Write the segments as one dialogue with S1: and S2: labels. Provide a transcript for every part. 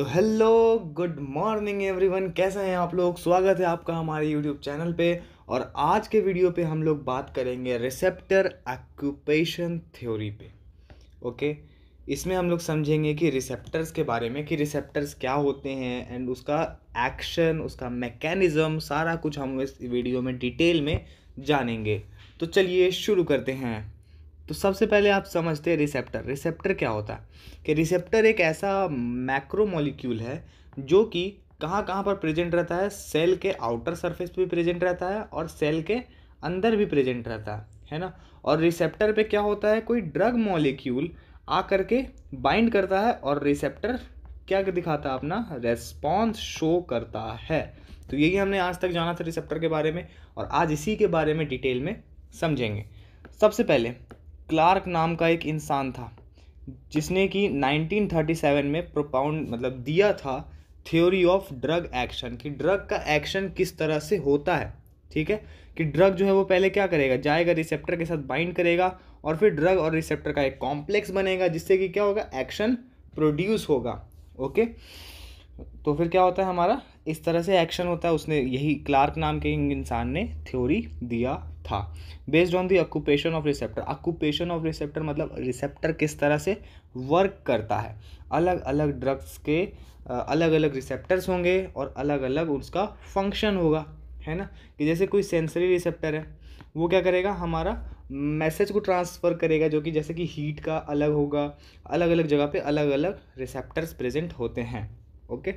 S1: तो hello good morning everyone कैसे हैं आप लोग स्वागत है आपका हमारे यूट्यूब चैनल पे और आज के वीडियो पे हम लोग बात करेंगे रिसेप्टर एक्यूपेशन थ्योरी पे ओके इसमें हम लोग समझेंगे कि रिसेप्टर्स के बारे में कि रिसेप्टर्स क्या होते हैं एंड उसका एक्शन उसका मैकेनिज़्म सारा कुछ हम इस वीडियो में डिटेल में जानेंगे तो चलिए शुरू करते हैं तो सबसे पहले आप समझते हैं रिसेप्टर रिसेप्टर क्या होता है कि रिसेप्टर एक ऐसा मैक्रो मोलिक्यूल है जो कि कहाँ कहाँ पर प्रेजेंट रहता है सेल के आउटर सरफेस पे भी प्रेजेंट रहता है और सेल के अंदर भी प्रेजेंट रहता है है ना और रिसेप्टर पे क्या होता है कोई ड्रग मॉलिक्यूल आ करके बाइंड करता है और रिसेप्टर क्या दिखाता है अपना रेस्पॉन्स शो करता है तो यही हमने आज तक जाना था रिसेप्टर के बारे में और आज इसी के बारे में डिटेल में समझेंगे सबसे पहले क्लार्क नाम का एक इंसान था जिसने कि 1937 में प्रोपाउंड मतलब दिया था थ्योरी ऑफ ड्रग एक्शन कि ड्रग का एक्शन किस तरह से होता है ठीक है कि ड्रग जो है वो पहले क्या करेगा जाएगा रिसेप्टर के साथ बाइंड करेगा और फिर ड्रग और रिसेप्टर का एक कॉम्प्लेक्स बनेगा जिससे कि क्या होगा एक्शन प्रोड्यूस होगा ओके तो फिर क्या होता है हमारा इस तरह से एक्शन होता है उसने यही क्लार्क नाम के इंसान ने थ्योरी दिया था based on the occupation of receptor occupation of receptor मतलब रिसेप्टर किस तरह से वर्क करता है अलग अलग ड्रग्स के अलग अलग रिसेप्टर्स होंगे और अलग अलग उसका फंक्शन होगा है ना कि जैसे कोई सेंसरी रिसेप्टर है वो क्या करेगा हमारा मैसेज को ट्रांसफ़र करेगा जो कि जैसे कि हीट का अलग होगा अलग अलग जगह पे अलग अलग रिसेप्टर्स प्रेजेंट होते हैं ओके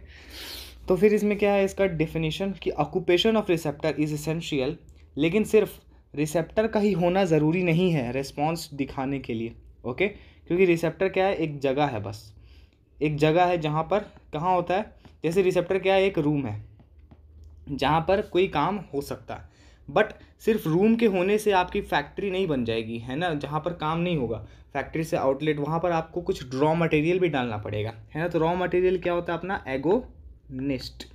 S1: तो फिर इसमें क्या है इसका डेफिनेशन कि occupation of receptor is essential लेकिन सिर्फ रिसेप्टर का ही होना ज़रूरी नहीं है रिस्पॉन्स दिखाने के लिए ओके क्योंकि रिसेप्टर क्या है एक जगह है बस एक जगह है जहाँ पर कहाँ होता है जैसे रिसेप्टर क्या है एक रूम है जहाँ पर कोई काम हो सकता है बट सिर्फ रूम के होने से आपकी फैक्ट्री नहीं बन जाएगी है ना जहाँ पर काम नहीं होगा फैक्ट्री से आउटलेट वहाँ पर आपको कुछ रॉ मटेरियल भी डालना पड़ेगा है ना तो रॉ मटेरियल क्या होता है अपना एगोनिस्ट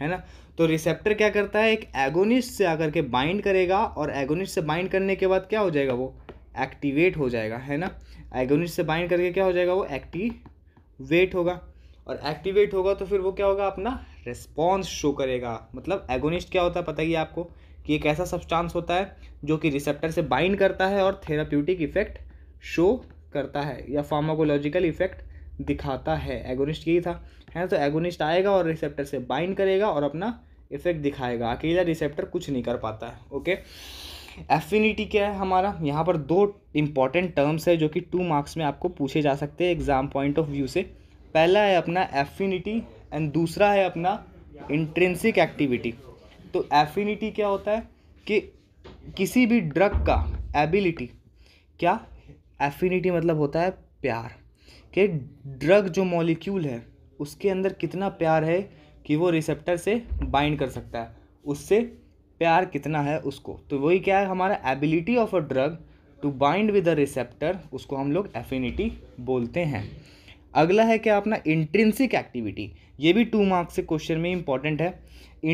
S1: है ना तो रिसेप्टर क्या करता है एक एगोनिस्ट से आकर के बाइंड करेगा और एगोनिस्ट से बाइंड करने के बाद क्या हो जाएगा वो एक्टिवेट हो जाएगा है ना एगोनिस्ट से बाइंड करके क्या हो जाएगा वो एक्टिवेट होगा और एक्टिवेट होगा तो फिर वो क्या होगा अपना रिस्पॉन्स शो करेगा मतलब एगोनिस्ट क्या होता है पता ही आपको कि एक ऐसा सब्सटेंस होता है जो कि रिसेप्टर से बाइंड करता है और थेराप्यूटिक इफेक्ट शो करता है या फार्माकोलॉजिकल इफेक्ट दिखाता है एगोनिस्ट यही था है ना तो एगोनिस्ट आएगा और रिसेप्टर से बाइंड करेगा और अपना इफेक्ट दिखाएगा अकेला रिसेप्टर कुछ नहीं कर पाता है ओके एफिनिटी क्या है हमारा यहाँ पर दो इंपॉर्टेंट टर्म्स है जो कि टू मार्क्स में आपको पूछे जा सकते हैं एग्जाम पॉइंट ऑफ व्यू से पहला है अपना एफिनिटी एंड दूसरा है अपना इंट्रेंसिक एक्टिविटी तो एफिनिटी क्या होता है कि किसी भी ड्रग का एबिलिटी क्या एफिनिटी मतलब होता है प्यार कि ड्रग जो मॉलिक्यूल है उसके अंदर कितना प्यार है कि वो रिसेप्टर से बाइंड कर सकता है उससे प्यार कितना है उसको तो वही क्या है हमारा ability of a drug to bind with a receptor उसको हम लोग एफिनिटी बोलते हैं अगला है क्या अपना इंट्रेंसिक एक्टिविटी ये भी टू मार्क्स से क्वेश्चन में इंपॉर्टेंट है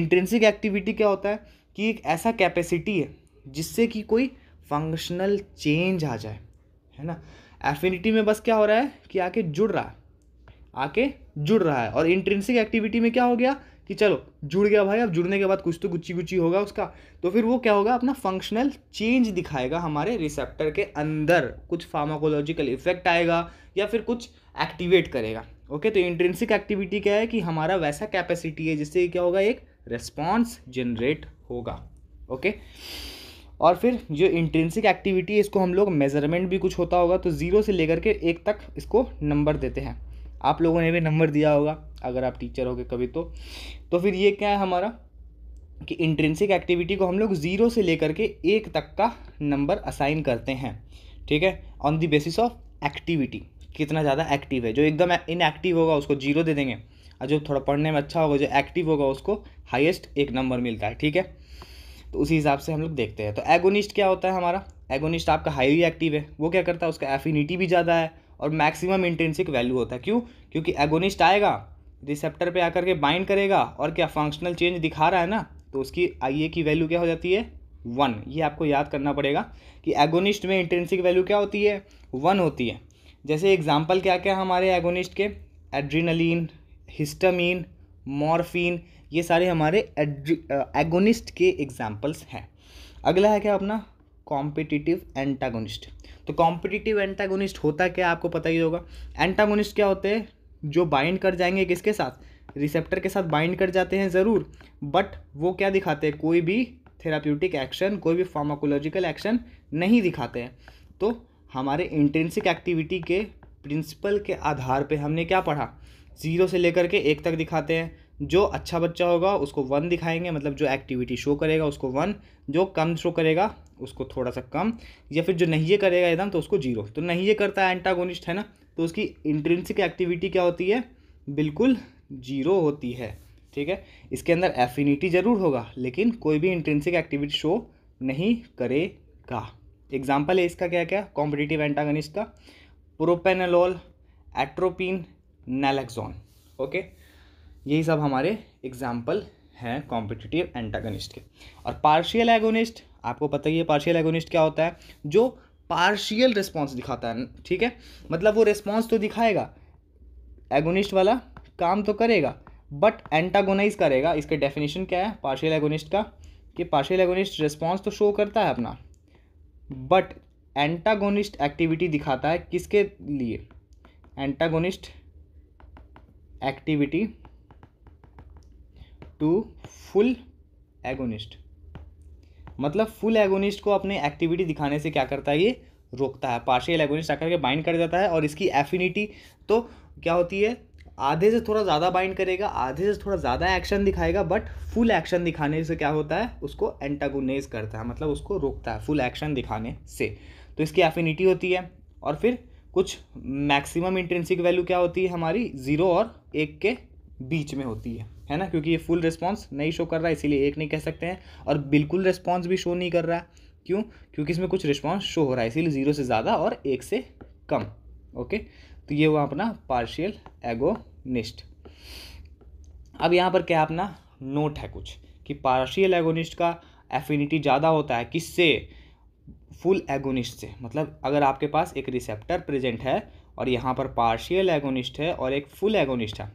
S1: इंट्रेंसिक एक्टिविटी क्या होता है कि एक ऐसा कैपेसिटी है जिससे कि कोई फंक्शनल चेंज आ जाए है ना एफिनिटी में बस क्या हो रहा है कि आके जुड़ रहा है आके जुड़ रहा है और इंट्रेंसिक एक्टिविटी में क्या हो गया कि चलो जुड़ गया भाई अब जुड़ने के बाद कुछ तो गुच्ची गुच्ची होगा उसका तो फिर वो क्या होगा अपना फंक्शनल चेंज दिखाएगा हमारे रिसेप्टर के अंदर कुछ फार्माकोलॉजिकल इफेक्ट आएगा या फिर कुछ एक्टिवेट करेगा ओके तो इंट्रेंसिक एक्टिविटी क्या है कि हमारा वैसा कैपेसिटी है जिससे क्या होगा एक रिस्पॉन्स जनरेट होगा ओके और फिर जो इंट्रेंसिक एक्टिविटी है इसको हम लोग मेजरमेंट भी कुछ होता होगा तो ज़ीरो से लेकर के एक तक इसको नंबर देते हैं आप लोगों ने भी नंबर दिया होगा अगर आप टीचर होगे कभी तो तो फिर ये क्या है हमारा कि इंट्रेंसिक एक्टिविटी को हम लोग ज़ीरो से लेकर के एक तक का नंबर असाइन करते हैं ठीक है on the basis of activity कितना ज़्यादा एक्टिव है जो एकदम इनएक्टिव होगा उसको जीरो दे देंगे और जो थोड़ा पढ़ने में अच्छा होगा जो एक्टिव होगा उसको हाइएस्ट एक नंबर मिलता है ठीक है तो उसी हिसाब से हम लोग देखते हैं तो एगोनिस्ट क्या होता है हमारा एगोनिस्ट आपका हाईली एक्टिव है वो क्या करता है उसका एफिनिटी भी ज़्यादा है और मैक्सिमम इंटेंसिक वैल्यू होता है क्यों क्योंकि एगोनिस्ट आएगा रिसेप्टर पे आकर के बाइंड करेगा और क्या फंक्शनल चेंज दिखा रहा है ना तो उसकी आई की वैल्यू क्या हो जाती है वन ये आपको याद करना पड़ेगा कि एगोनिस्ट में इंटेंसिक वैल्यू क्या होती है वन होती है जैसे एग्जाम्पल क्या क्या हमारे एगोनिस्ट के एड्रीनलिन हिस्टमिन मॉर्फिन ये सारे हमारे एगोनिस्ट के एग्जाम्पल्स हैं अगला है क्या अपना कॉम्पिटिटिव एंटागोनिस्ट तो कॉम्पिटिटिव एंटागोनिस्ट होता क्या आपको पता ही होगा एंटागोनिस्ट क्या होते हैं जो बाइंड कर जाएंगे किसके साथ रिसेप्टर के साथ बाइंड कर जाते हैं ज़रूर बट वो क्या दिखाते हैं कोई भी थेराप्यूटिक एक्शन कोई भी फार्माकोलॉजिकल एक्शन नहीं दिखाते हैं तो हमारे इंटेंसिक एक्टिविटी के प्रिंसिपल के आधार पे हमने क्या पढ़ा ज़ीरो से लेकर के एक तक दिखाते हैं जो अच्छा बच्चा होगा उसको वन दिखाएंगे मतलब जो एक्टिविटी शो करेगा उसको वन जो कम शो करेगा उसको थोड़ा सा कम या फिर जो नहीं ये करेगा एकदम तो उसको जीरो तो नहीं ये करता है एंटागोनिस्ट है ना तो उसकी इंट्रेंसिक एक्टिविटी क्या होती है बिल्कुल जीरो होती है ठीक है इसके अंदर एफिनिटी ज़रूर होगा लेकिन कोई भी इंट्रेंसिक एक्टिविटी शो नहीं करेगा एग्जाम्पल है इसका क्या क्या कॉम्पिटिटिव एंटागोनिस्ट का प्रोपेनोलॉल एट्रोपिन नेलेक्सॉन ओके यही सब हमारे एग्जाम्पल हैं कॉम्पिटिटिव एंटागोनिस्ट के और पार्शियल एगोनिस्ट आपको पता ही है पार्शियल एगोनिस्ट क्या होता है जो पार्शियल रिस्पॉन्स दिखाता है ठीक है मतलब वो रिस्पॉन्स तो दिखाएगा एगोनिस्ट वाला काम तो करेगा बट एंटागोनाइज करेगा इसके डेफिनेशन क्या है पार्शियल एगोनिस्ट का कि पार्शियल एगोनिस्ट रिस्पॉन्स तो शो करता है अपना बट एंटागोनिस्ट एक्टिविटी दिखाता है किसके लिए antagonist activity to full agonist मतलब फुल एगोनिस्ट को अपने एक्टिविटी दिखाने से क्या करता है ये रोकता है पार्शियल एगोनिस्ट आकर के बाइंड कर जाता है और इसकी एफिनिटी तो क्या होती है आधे से थोड़ा ज़्यादा बाइंड करेगा आधे से थोड़ा ज़्यादा एक्शन दिखाएगा बट फुल एक्शन दिखाने से क्या होता है उसको एंटागोनाइज करता है मतलब उसको रोकता है फुल एक्शन दिखाने से तो इसकी एफिनिटी होती है और फिर कुछ मैक्सिमम इंटेंसिक वैल्यू क्या होती है हमारी ज़ीरो और एक के बीच में होती है है ना क्योंकि ये फुल रिस्पॉन्स नहीं शो कर रहा है इसीलिए एक नहीं कह सकते हैं और बिल्कुल रिस्पॉन्स भी शो नहीं कर रहा है क्यों क्योंकि इसमें कुछ रिस्पॉन्स शो हो रहा है इसीलिए ज़ीरो से ज़्यादा और एक से कम ओके तो ये हुआ अपना पार्शियल एगोनिस्ट अब यहाँ पर क्या अपना नोट है कुछ कि पार्शियल एगोनिस्ट का एफिनिटी ज़्यादा होता है किससे फुल एगोनिस्ट से मतलब अगर आपके पास एक रिसेप्टर प्रेजेंट है और यहाँ पर पार्शियल एगोनिस्ट है और एक फुल एगोनिस्ट है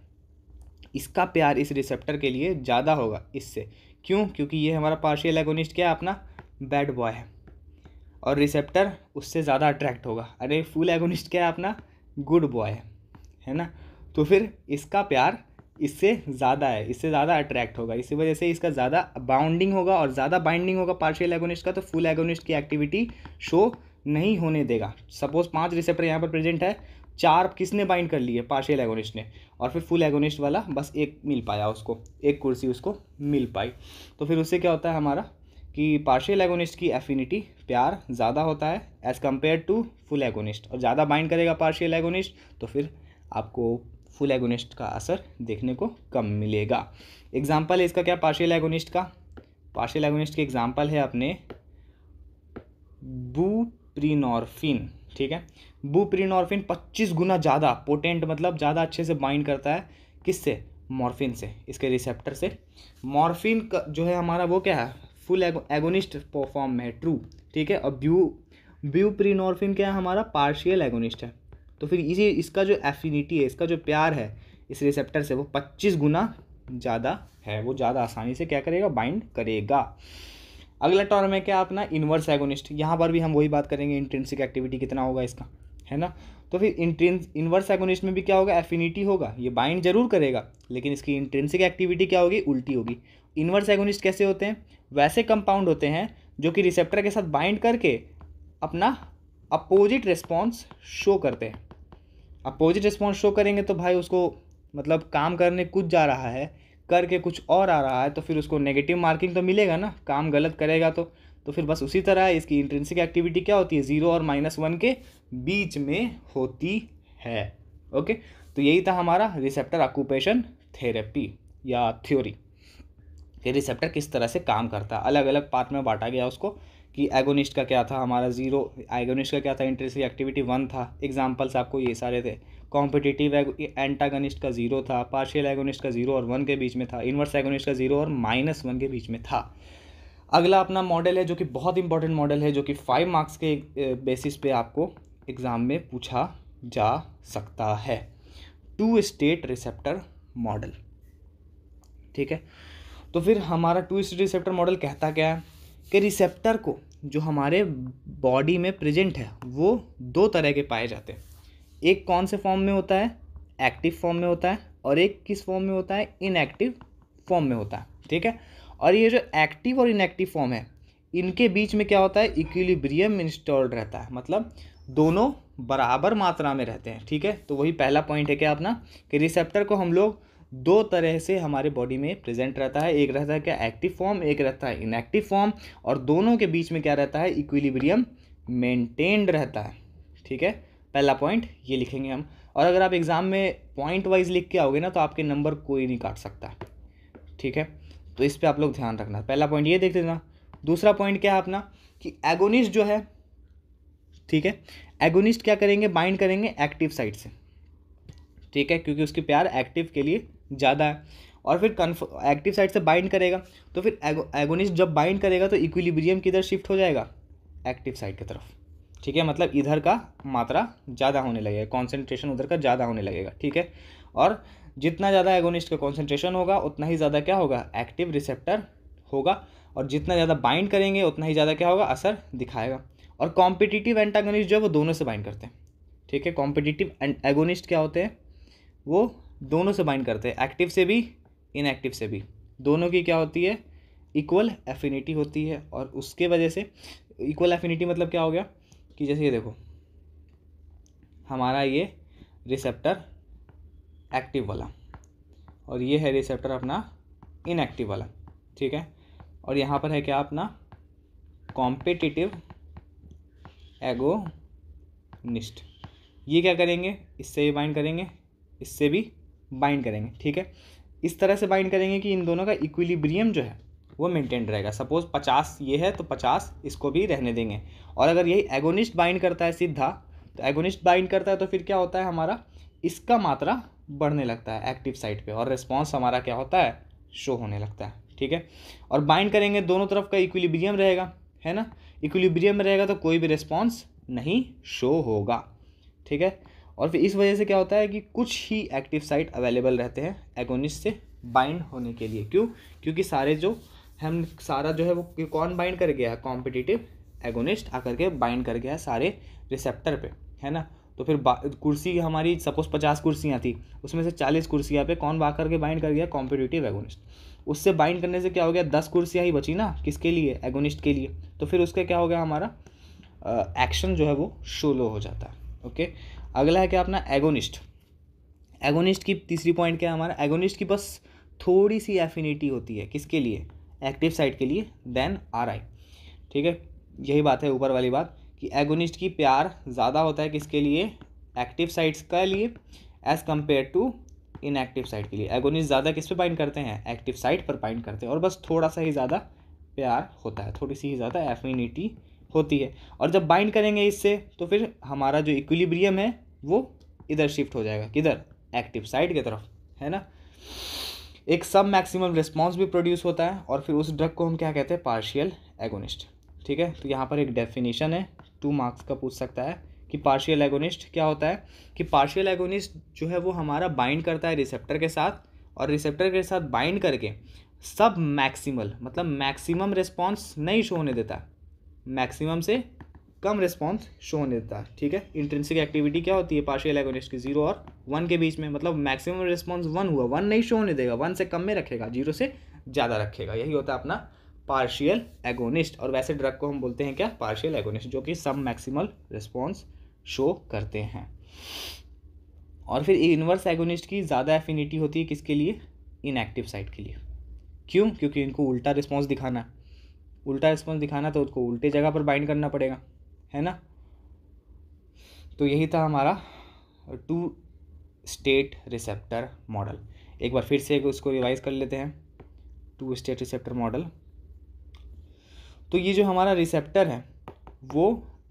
S1: इसका प्यार इस रिसेप्टर के लिए ज़्यादा होगा इससे क्यों क्योंकि ये हमारा पार्शियल एगोनिस्ट क्या है अपना बैड बॉय है और रिसेप्टर उससे ज़्यादा अट्रैक्ट होगा अरे फुल एगोनिस्ट क्या है अपना गुड बॉय है है ना तो फिर इसका प्यार इससे ज़्यादा है इससे ज़्यादा अट्रैक्ट होगा इसी वजह से इसका ज़्यादा बाउंडिंग होगा और ज़्यादा बाइंडिंग होगा पार्शियल एगोनिस्ट का तो फुल एगोनिस्ट की एक्टिविटी शो नहीं होने देगा सपोज पांच रिसेप्टर यहाँ पर प्रेजेंट है चार किसने बाइंड कर लिए पार्शियल एगोनिस्ट ने और फिर फुल एगोनिस्ट वाला बस एक मिल पाया उसको एक कुर्सी उसको मिल पाई तो फिर उससे क्या होता है हमारा कि पार्शियल एगोनिस्ट की एफिनिटी प्यार ज़्यादा होता है as compared to full agonist और ज़्यादा बाइंड करेगा पार्शियल एगोनिस्ट तो फिर आपको फुल एगोनिस्ट का असर देखने को कम मिलेगा एग्जाम्पल है इसका क्या पार्शियल एगोनिस्ट का पार्शियल एगोनिस्ट के एग्जाम्पल है अपने बूप्रीनॉर्फिन ठीक है बुप्रीनॉर्फिन 25 गुना ज़्यादा पोटेंट मतलब ज़्यादा अच्छे से बाइंड करता है किससे मॉर्फिन से इसके रिसेप्टर से मॉर्फिन का जो है हमारा वो क्या है फुल एगोनिस्ट फॉर्म में है ट्रू ठीक है और ब्यू ब्यूप्रीनॉर्फिन क्या है हमारा पार्शियल एगोनिस्ट है तो फिर इसी इसका जो एफिनिटी है इसका जो प्यार है इस रिसेप्टर से वो पच्चीस गुना ज़्यादा है वो ज़्यादा आसानी से क्या करेगा बाइंड करेगा अगला टर्म है क्या अपना इन्वर्स एगोनिस्ट यहाँ पर भी हम वही बात करेंगे इंटेंसिक एक्टिविटी कितना होगा इसका है ना तो फिर इंट्रेंस इन्वर्स एगोनिस्ट में भी क्या होगा एफिनिटी होगा ये बाइंड जरूर करेगा लेकिन इसकी इंट्रेंसिक एक्टिविटी क्या होगी उल्टी होगी इन्वर्स एगोनिस्ट कैसे होते हैं वैसे कंपाउंड होते हैं जो कि रिसेप्टर के साथ बाइंड करके अपना अपोजिट रिस्पॉन्स शो करते हैं अपोजिट रिस्पॉन्स शो करेंगे तो भाई उसको मतलब काम करने कुछ जा रहा है करके कुछ और आ रहा है तो फिर उसको नेगेटिव मार्किंग तो मिलेगा ना काम गलत करेगा तो तो फिर बस उसी तरह इसकी इंट्रेंसिक एक्टिविटी क्या होती है ज़ीरो और माइनस वन के बीच में होती है ओके तो यही था हमारा रिसेप्टर ऑक्यूपेशन थेरेपी या थ्योरी कि रिसेप्टर किस तरह से काम करता है अलग अलग पार्ट में बांटा गया उसको कि एगोनिस्ट का क्या था हमारा जीरो एगोनिस्ट का क्या था इंटरेस्टिंग एक्टिविटी वन था एग्जाम्पल्स आपको ये सारे थे कॉम्पिटिटिव एंटागोनिस्ट का जीरो था पार्शियल एगोनिस्ट का जीरो और वन के बीच में था इनवर्स एगोनिस्ट का जीरो और माइनस वन के बीच में था अगला अपना मॉडल है जो कि बहुत इंपॉर्टेंट मॉडल है जो कि फाइव मार्क्स के बेसिस पे आपको एग्ज़ाम में पूछा जा सकता है टू स्टेट रिसेप्टर मॉडल ठीक है तो फिर हमारा टू स्टेट रिसेप्टर मॉडल कहता क्या है कि रिसेप्टर को जो हमारे बॉडी में प्रेजेंट है वो दो तरह के पाए जाते हैं एक कौन से फॉर्म में होता है एक्टिव फॉर्म में होता है और एक किस फॉर्म में होता है इनएक्टिव फॉर्म में होता है ठीक है और ये जो एक्टिव और इनएक्टिव फॉर्म है इनके बीच में क्या होता है इक्विलिब्रियम इंस्टॉल्ड रहता है मतलब दोनों बराबर मात्रा में रहते हैं ठीक है तो वही पहला पॉइंट है क्या अपना कि रिसेप्टर को हम लोग दो तरह से हमारे बॉडी में प्रेजेंट रहता है एक रहता है क्या एक्टिव फॉर्म एक रहता है इनएक्टिव फॉर्म और दोनों के बीच में क्या रहता है इक्विलिब्रियम मेंटेन्ड रहता है ठीक है पहला पॉइंट ये लिखेंगे हम और अगर आप एग्ज़ाम में पॉइंट वाइज लिख के आओगे ना तो आपके नंबर कोई नहीं काट सकता ठीक है तो इस पर आप लोग ध्यान रखना पहला पॉइंट ये देख लेना दूसरा पॉइंट क्या है अपना कि एगोनिस्ट जो है ठीक है एगोनिस्ट क्या करेंगे बाइंड करेंगे एक्टिव साइड से ठीक है क्योंकि उसकी प्यार एक्टिव के लिए ज़्यादा है और फिर एक्टिव साइड से बाइंड करेगा तो फिर एगोनिस्ट जब बाइंड करेगा तो इक्विलिब्रियम किधर शिफ्ट हो जाएगा एक्टिव साइड की तरफ ठीक है मतलब इधर का मात्रा ज़्यादा होने लगेगा कॉन्सेंट्रेशन उधर का ज़्यादा होने लगेगा ठीक है और जितना ज़्यादा एगोनिस्ट का कॉन्सेंट्रेशन होगा उतना ही ज़्यादा क्या होगा एक्टिव रिसेप्टर होगा और जितना ज़्यादा बाइंड करेंगे उतना ही ज़्यादा क्या होगा असर दिखाएगा और कॉम्पिटिटिव एंटागोनिस्ट जो है वो दोनों से बाइंड करते हैं ठीक है कॉम्पिटिटिव एगोनिस्ट क्या होते हैं वो दोनों से बाइंड करते हैं एक्टिव से भी इनएक्टिव से भी दोनों की क्या होती है इक्वल एफिनिटी होती है और उसके वजह से इक्वल एफिनिटी मतलब क्या हो गया कि जैसे ये देखो हमारा ये रिसेप्टर एक्टिव वाला और ये है रिसेप्टर अपना इनएक्टिव वाला ठीक है और यहाँ पर है क्या अपना कॉम्पिटिटिव एगोनिस्ट ये क्या करेंगे इससे भी बाइंड करेंगे इससे भी बाइंड करेंगे ठीक है इस तरह से बाइंड करेंगे कि इन दोनों का इक्विलिब्रियम जो है वो मेंटेन रहेगा सपोज पचास ये है तो पचास इसको भी रहने देंगे और अगर यही एगोनिस्ट बाइंड करता है सीधा तो एगोनिस्ट बाइंड करता है तो फिर क्या होता है हमारा इसका मात्रा बढ़ने लगता है एक्टिव साइट पे और रिस्पॉन्स हमारा क्या होता है शो होने लगता है ठीक है और बाइंड करेंगे दोनों तरफ का इक्विलिब्रियम रहेगा है ना इक्विलिब्रियम में रहेगा तो कोई भी रिस्पॉन्स नहीं शो होगा ठीक है और फिर इस वजह से क्या होता है कि कुछ ही एक्टिव साइट अवेलेबल रहते हैं एगोनिस्ट से बाइंड होने के लिए क्यों क्योंकि सारे जो हम सारा जो है वो कौन बाइंड कर गया है कॉम्पिटिटिव एगोनिस्ट आकर के बाइंड कर गया है सारे रिसेप्टर पे है ना तो फिर कुर्सी हमारी सपोज पचास कुर्सियाँ थी उसमें से चालीस कुर्सियाँ पे कौन बाहर करके बाइंड कर गया कॉम्पिटिटिव एगोनिस्ट उससे बाइंड करने से क्या हो गया दस कुर्सियाँ ही बची ना किसके लिए एगोनिस्ट के लिए तो फिर उसका क्या हो गया हमारा एक्शन जो है वो शोलो हो जाता है ओके अगला है क्या अपना एगोनिस्ट एगोनिस्ट की तीसरी पॉइंट क्या है हमारा एगोनिस्ट की बस थोड़ी सी एफिनिटी होती है किसके लिए एक्टिव साइड के लिए देन आर आई ठीक है यही बात है ऊपर वाली बात कि एगोनिस्ट की प्यार ज़्यादा होता है किसके लिए एक्टिव साइट्स के लिए as compared to inactive site के लिए एगोनिस्ट ज़्यादा किस पे बाइंड करते हैं एक्टिव साइट पर बाइंड करते हैं और बस थोड़ा सा ही ज़्यादा प्यार होता है थोड़ी सी ही ज़्यादा एफिनिटी होती है और जब बाइंड करेंगे इससे तो फिर हमारा जो इक्विलिब्रियम है वो इधर शिफ्ट हो जाएगा किधर एक्टिव साइड की तरफ है ना एक सब मैक्सिमम रिस्पॉन्स भी प्रोड्यूस होता है और फिर उस ड्रग को हम क्या कहते हैं पार्शियल एगोनिस्ट ठीक है तो यहाँ पर एक डेफिनेशन है टू मार्क्स का पूछ सकता है कि पार्शियल एगोनिस्ट क्या होता है कि पार्शियल एगोनिस्ट जो है वो हमारा बाइंड करता है रिसेप्टर के साथ और रिसेप्टर के साथ बाइंड करके सब मैक्सिमल मतलब मैक्सिमम रिस्पॉन्स नहीं शो होने देता मैक्सिमम से कम रिस्पॉन्स शो होने देता ठीक है इंट्रेंसिक एक्टिविटी क्या होती है पार्शियल एगोनिस्ट की जीरो और वन के बीच में मतलब मैक्सिमम रिस्पॉन्स वन हुआ वन नहीं शो होने देगा वन से कम में रखेगा जीरो से ज़्यादा रखेगा यही होता है अपना पार्शियल एगोनिस्ट और वैसे ड्रग को हम बोलते हैं क्या पार्शियल एगोनिस्ट जो कि सम मैक्सिमल रिस्पॉन्स शो करते हैं और फिर इनवर्स एगोनिस्ट की ज़्यादा एफिनिटी होती है किसके लिए इनएक्टिव साइड के लिए क्यों क्योंकि इनको उल्टा रिस्पॉन्स दिखाना उल्टा रिस्पॉन्स दिखाना तो उसको उल्टे जगह पर बाइंड करना पड़ेगा है ना तो यही था हमारा टू स्टेट रिसेप्टर मॉडल एक बार फिर से उसको रिवाइज कर लेते हैं टू स्टेट रिसेप्टर मॉडल तो ये जो हमारा रिसेप्टर है वो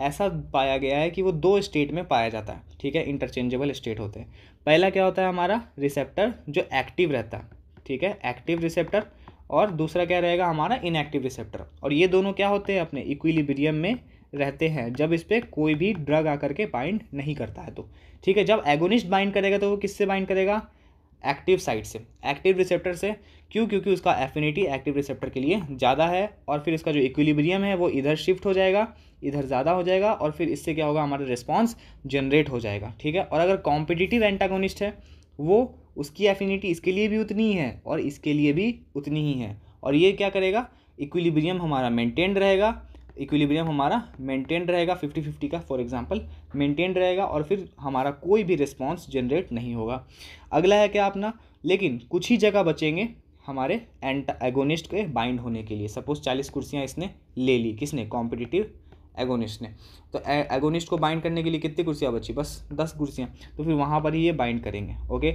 S1: ऐसा पाया गया है कि वो दो स्टेट में पाया जाता है ठीक है इंटरचेंजेबल स्टेट होते हैं पहला क्या होता है हमारा रिसेप्टर जो एक्टिव रहता है ठीक है एक्टिव रिसेप्टर और दूसरा क्या रहेगा हमारा इनएक्टिव रिसेप्टर और ये दोनों क्या होते हैं अपने इक्विलिब्रियम में रहते हैं जब इस पर कोई भी ड्रग आकर के बाइंड नहीं करता है तो ठीक है जब एगोनिस्ट बाइंड करेगा तो वो किससे बाइंड करेगा एक्टिव साइट से एक्टिव रिसेप्टर से क्यों क्योंकि उसका एफिनिटी एक्टिव रिसेप्टर के लिए ज़्यादा है और फिर इसका जो इक्विलिब्रियम है वो इधर शिफ्ट हो जाएगा इधर ज़्यादा हो जाएगा और फिर इससे क्या होगा हमारा रिस्पॉन्स जनरेट हो जाएगा ठीक है और अगर कॉम्पिटिटिव एंटागोनिस्ट है वो उसकी एफिनिटी इसके लिए भी उतनी ही है और इसके लिए भी उतनी ही है और ये क्या करेगा इक्विलिब्रियम हमारा मेंटेन रहेगा इक्विलिब्रियम हमारा मेंटेन रहेगा फिफ्टी फिफ्टी का फॉर एग्जांपल मेंटेन रहेगा और फिर हमारा कोई भी रिस्पांस जनरेट नहीं होगा अगला है क्या अपना लेकिन कुछ ही जगह बचेंगे हमारे एंटा एगोनिस्ट के बाइंड होने के लिए सपोज चालीस कुर्सियाँ इसने ले ली किसने कॉम्पिटिटिव एगोनिस्ट ने तो एगोनिस्ट को बाइंड करने के लिए कितनी कुर्सियाँ बची बस दस कुर्सियाँ तो फिर वहाँ पर ही ये बाइंड करेंगे ओके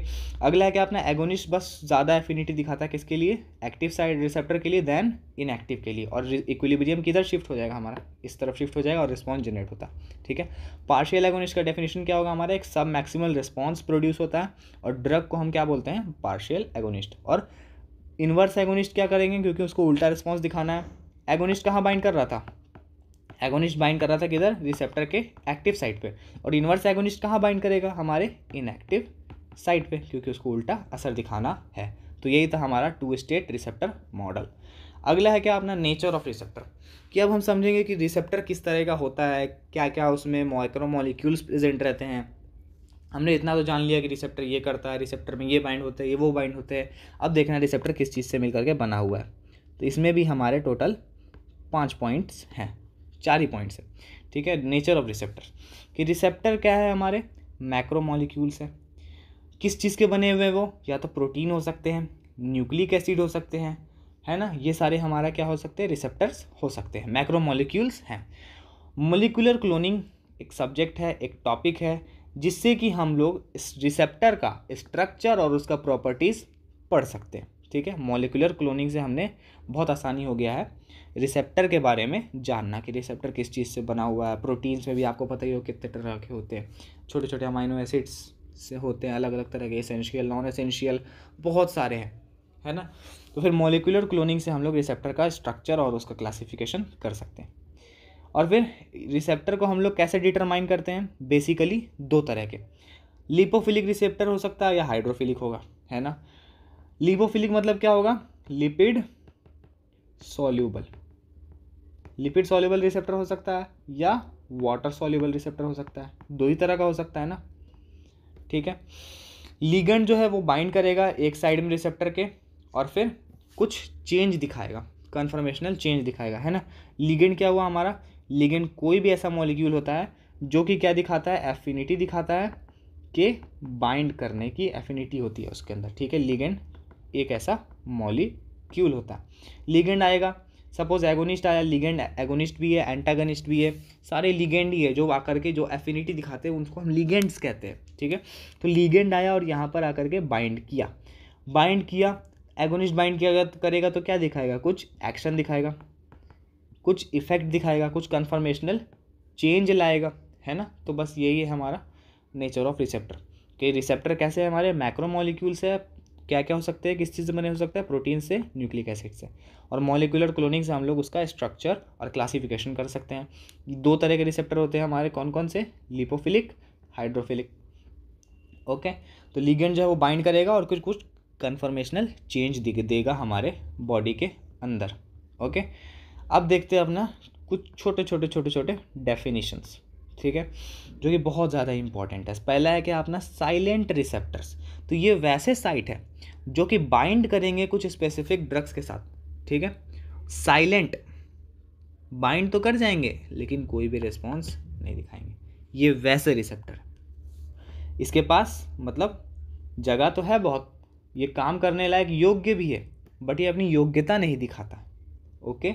S1: अगला है कि अपना एगोनिस्ट बस ज़्यादा एफिनिटी दिखाता है किसके लिए एक्टिव साइड रिसेप्टर के लिए दैन इनएक्टिव के लिए और इक्विलिब्रियम किधर शिफ्ट हो जाएगा हमारा इस तरफ शिफ्ट हो जाएगा और रिस्पॉन्स जनरेट होता है ठीक है पार्शियल एगोनिस्ट का डेफिनेशन क्या होगा हमारा एक सब मैक्सिमल रिस्पॉन्स प्रोड्यूस होता है और ड्रग को हम क्या बोलते हैं पार्शियल एगोनिस्ट और इन्वर्स एगोनिस्ट क्या करेंगे क्योंकि उसको उल्टा रिस्पॉन्स दिखाना है एगोनिस्ट कहाँ बाइंड कर रहा था एगोनिस्ट बाइंड कर रहा था किधर रिसेप्टर के एक्टिव साइड पे और इनवर्स एगोनिस्ट कहाँ बाइंड करेगा हमारे इनएक्टिव साइड पे क्योंकि उसको उल्टा असर दिखाना है तो यही था हमारा टू स्टेट रिसेप्टर मॉडल अगला है क्या अपना नेचर ऑफ रिसेप्टर कि अब हम समझेंगे कि रिसेप्टर किस तरह का होता है क्या क्या उसमें माइक्रो मोलिक्यूल्स प्रेजेंट रहते हैं हमने इतना तो जान लिया कि रिसेप्टर ये करता है रिसेप्टर में ये बाइंड होते हैं ये वो बाइंड होते हैं अब देखना रिसेप्टर किस चीज़ से मिल करके बना हुआ है तो इसमें भी हमारे टोटल पाँच पॉइंट्स हैं चार ही पॉइंट्स है ठीक है नेचर ऑफ रिसेप्टर कि रिसेप्टर क्या है हमारे मैक्रो मॉलिक्यूल्स है किस चीज़ के बने हुए वो या तो प्रोटीन हो सकते हैं न्यूक्लिक एसिड हो सकते हैं है ना ये सारे हमारा क्या हो सकते हैं रिसेप्टर्स हो सकते हैं मैक्रो मॉलिक्यूल्स हैं मोलिकुलर क्लोनिंग एक सब्जेक्ट है एक टॉपिक है जिससे कि हम लोग इस रिसेप्टर का स्ट्रक्चर और उसका प्रॉपर्टीज़ पढ़ सकते हैं ठीक है मोलिकुलर क्लोनिंग से हमने बहुत आसानी हो गया है रिसेप्टर के बारे में जानना कि रिसेप्टर किस चीज़ से बना हुआ है प्रोटीन्स में भी आपको पता ही हो कितने तरह के होते हैं छोटे छोटे अमाइनो एसिड्स से होते हैं अलग अलग तरह के एसेंशियल नॉन एसेंशियल बहुत सारे हैं है ना तो फिर मोलिकुलर क्लोनिंग से हम लोग रिसेप्टर का स्ट्रक्चर और उसका क्लासिफिकेशन कर सकते हैं और फिर रिसेप्टर को हम लोग कैसे डिटरमाइन करते हैं बेसिकली दो तरह के लिपोफिलिक रिसेप्टर हो सकता है या हाइड्रोफिलिक होगा है ना लिपोफिलिक मतलब क्या होगा lipid soluble lipid soluble receptor हो सकता है या वाटर सॉल्यूबल रिसेप्टर हो सकता है दो ही तरह का हो सकता है ना ठीक है लीगन जो है वो बाइंड करेगा एक साइड में रिसेप्टर के और फिर कुछ चेंज दिखाएगा कन्फर्मेशनल चेंज दिखाएगा है ना लिगेंड क्या हुआ हमारा लिगेंड कोई भी ऐसा मॉलिक्यूल होता है जो कि क्या दिखाता है एफिनिटी दिखाता है के बाइंड करने की एफिनिटी होती है उसके अंदर ठीक है लीगेंड एक ऐसा मॉलिक्यूल होता है लीगेंड आएगा सपोज एगोनिस्ट आया लिगेंड एगोनिस्ट भी है एंटागनिस्ट भी है सारे लिगेंड ही है जो आकर के जो एफिनिटी दिखाते हैं उनको हम लिगेंड्स कहते हैं ठीक है तो लिगेंड आया और यहाँ पर आकर के बाइंड किया बाइंड किया एगोनिस्ट बाइंड किया करेगा तो क्या दिखाएगा कुछ एक्शन दिखाएगा कुछ इफेक्ट दिखाएगा कुछ कन्फर्मेशनल चेंज लाएगा है ना तो बस यही है हमारा नेचर ऑफ रिसेप्टर कि रिसेप्टर कैसे है हमारे मैक्रोमोलिक्यूल्स है क्या क्या हो सकते हैं किस चीज़ से बने हो सकता है प्रोटीन से न्यूक्लिक एसिड से और मॉलिकुलर क्लोनिंग से हम लोग उसका स्ट्रक्चर और क्लासिफिकेशन कर सकते हैं दो तरह के रिसेप्टर होते हैं हमारे कौन कौन से लिपोफिलिक हाइड्रोफिलिक ओके तो लिगेंड जो है वो बाइंड करेगा और कुछ कुछ कन्फर्मेशनल चेंज देगा हमारे बॉडी के अंदर ओके अब देखते हैं अपना कुछ छोटे छोटे छोटे छोटे डेफिनेशंस ठीक है जो कि बहुत ज़्यादा इंपॉर्टेंट है पहला है कि अपना साइलेंट रिसेप्टर्स तो ये वैसे साइट है जो कि बाइंड करेंगे कुछ स्पेसिफिक ड्रग्स के साथ ठीक है साइलेंट बाइंड तो कर जाएंगे लेकिन कोई भी रिस्पॉन्स नहीं दिखाएंगे ये वैसे रिसेप्टर इसके पास मतलब जगह तो है बहुत ये काम करने लायक योग्य भी है बट ये अपनी योग्यता नहीं दिखाता ओके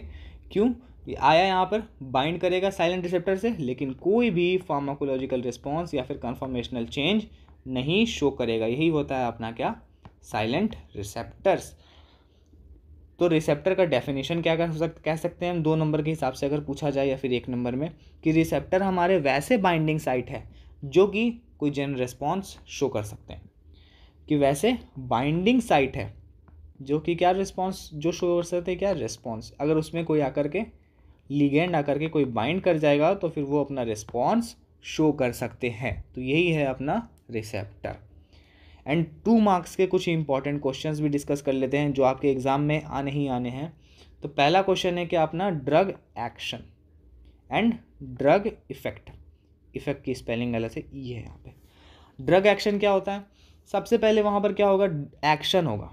S1: क्यों आया यहाँ पर बाइंड करेगा साइलेंट रिसेप्टर से लेकिन कोई भी फार्माकोलॉजिकल रिस्पॉन्स या फिर कन्फर्मेशनल चेंज नहीं शो करेगा यही होता है अपना क्या साइलेंट रिसेप्टर्स तो रिसेप्टर का डेफिनेशन क्या कर सकते कह सकते हैं हम दो नंबर के हिसाब से अगर पूछा जाए या फिर एक नंबर में कि रिसेप्टर हमारे वैसे बाइंडिंग साइट है जो कि कोई जेन रिस्पॉन्स शो कर सकते हैं कि वैसे बाइंडिंग साइट है जो कि क्या रिस्पॉन्स जो शो कर सकते हैं क्या रिस्पॉन्स अगर उसमें कोई आकर के लिगेंड आकर के कोई बाइंड कर जाएगा तो फिर वो अपना रिस्पॉन्स शो कर सकते हैं तो यही है अपना रिसेप्टर एंड टू मार्क्स के कुछ इंपॉर्टेंट क्वेश्चन भी डिस्कस कर लेते हैं जो आपके एग्ज़ाम में आने ही आने हैं तो पहला क्वेश्चन है कि अपना drug action and drug effect effect की स्पेलिंग गलत है ई है यहाँ पे ड्रग एक्शन क्या होता है सबसे पहले वहाँ पर क्या होगा एक्शन होगा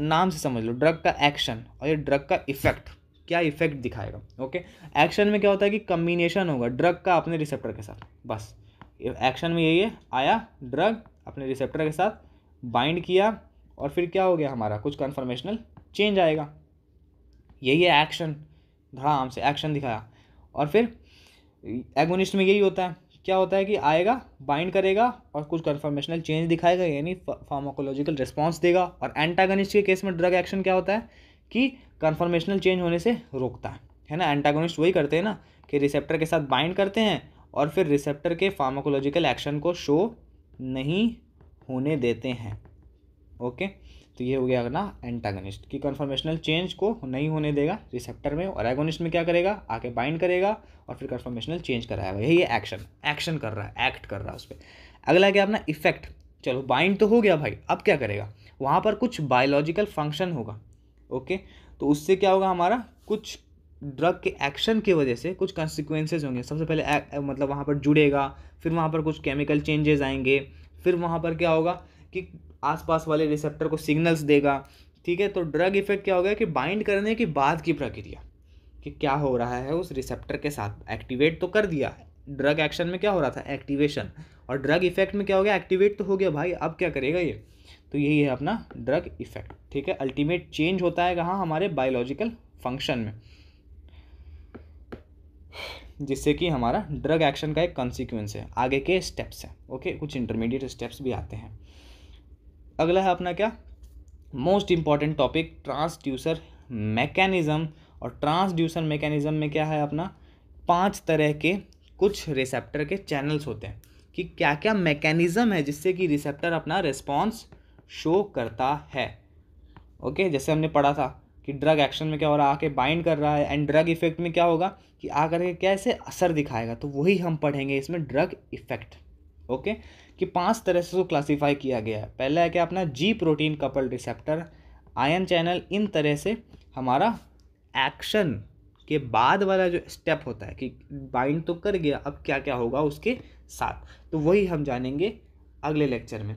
S1: नाम से समझ लो ड्रग का एक्शन और ये ड्रग का इफेक्ट क्या इफेक्ट दिखाएगा ओके एक्शन में क्या होता है कि कम्बिनेशन होगा ड्रग का अपने रिसेप्टर के साथ बस एक्शन में यही है आया ड्रग अपने रिसेप्टर के साथ बाइंड किया और फिर क्या हो गया हमारा कुछ कन्फर्मेशनल चेंज आएगा यही है एक्शन धड़ाम से एक्शन दिखाया और फिर एगोनिस्ट में यही होता है क्या होता है कि आएगा बाइंड करेगा और कुछ कन्फर्मेशनल चेंज दिखाएगा यानी फार्माकोलॉजिकल रिस्पॉन्स देगा और एंटागनिस्ट के केस में ड्रग एक्शन क्या होता है कि कन्फर्मेशनल चेंज होने से रोकता है ना एंटागोनिस्ट वही करते हैं ना कि रिसेप्टर के साथ बाइंड करते हैं और फिर रिसेप्टर के फार्माकोलॉजिकल एक्शन को शो नहीं होने देते हैं ओके तो ये हो गया ना एंटागोनिस्ट कि कन्फर्मेशनल चेंज को नहीं होने देगा रिसेप्टर में और एगोनिस्ट में क्या करेगा आके बाइंड करेगा और फिर कन्फर्मेशनल चेंज कराएगा यही है एक्शन एक्शन कर रहा है एक्ट कर रहा है उस पर अगला क्या अपना इफेक्ट चलो बाइंड तो हो गया भाई अब क्या करेगा वहाँ पर कुछ बायोलॉजिकल फंक्शन होगा ओके तो उससे क्या होगा हमारा कुछ ड्रग के एक्शन की वजह से कुछ कॉन्सिक्वेंसेज होंगे सबसे पहले मतलब वहाँ पर जुड़ेगा फिर वहाँ पर कुछ केमिकल चेंजेस आएंगे फिर वहाँ पर क्या होगा कि आसपास वाले रिसेप्टर को सिग्नल्स देगा ठीक है तो ड्रग इफेक्ट क्या होगा कि बाइंड करने के बाद की प्रक्रिया कि क्या हो रहा है उस रिसेप्टर के साथ एक्टिवेट तो कर दिया ड्रग एक्शन में क्या हो रहा था एक्टिवेशन और ड्रग इफेक्ट में क्या हो गया एक्टिवेट तो हो गया भाई अब क्या करेगा ये तो यही है अपना ड्रग इफेक्ट ठीक है अल्टीमेट चेंज होता है कहाँ हमारे बायोलॉजिकल फंक्शन में जिससे कि हमारा ड्रग एक्शन का एक कॉन्सिक्वेंस है आगे के स्टेप्स हैं ओके कुछ इंटरमीडिएट स्टेप्स भी आते हैं अगला है अपना क्या most important topic transducer mechanism और ट्रांसड्यूसर मैकेनिज़्म में क्या है अपना पांच तरह के कुछ रिसेप्टर के चैनल्स होते हैं कि क्या क्या मैकेनिज़्म है जिससे कि रिसेप्टर अपना रिस्पॉन्स शो करता है ओके okay? जैसे हमने पढ़ा था कि ड्रग एक्शन में क्या हो रहा है आके बाइंड कर रहा है एंड ड्रग इफेक्ट में क्या होगा कि आ करके कैसे असर दिखाएगा तो वही हम पढ़ेंगे इसमें ड्रग इफेक्ट ओके कि पांच तरह से उसको क्लासीफाई किया गया है पहला है क्या अपना G protein couple receptor ion channel इन तरह से हमारा एक्शन के बाद वाला जो स्टेप होता है कि बाइंड तो कर गया अब क्या क्या होगा उसके साथ तो वही हम जानेंगे अगले लेक्चर में